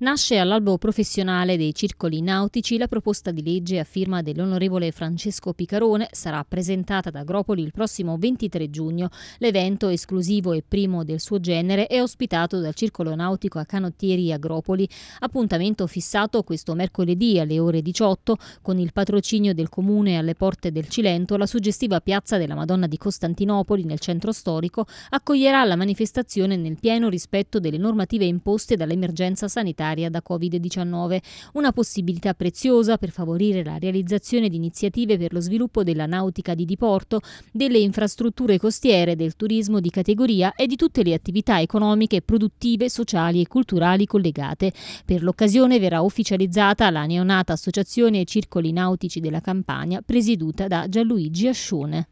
Nasce all'albo professionale dei circoli nautici la proposta di legge a firma dell'onorevole Francesco Picarone, sarà presentata da Agropoli il prossimo 23 giugno. L'evento, esclusivo e primo del suo genere, è ospitato dal Circolo Nautico a Canottieri Agropoli, appuntamento fissato questo mercoledì alle ore 18 con il patrocinio del Comune alle porte del Cilento, la suggestiva piazza della Madonna di Costantinopoli nel centro storico accoglierà la manifestazione nel pieno rispetto delle normative imposte dall'emergenza sanitaria sanitaria da Covid-19, una possibilità preziosa per favorire la realizzazione di iniziative per lo sviluppo della nautica di diporto, delle infrastrutture costiere, del turismo di categoria e di tutte le attività economiche, produttive, sociali e culturali collegate. Per l'occasione verrà ufficializzata la neonata Associazione Circoli Nautici della Campania, presieduta da Gianluigi Ascione.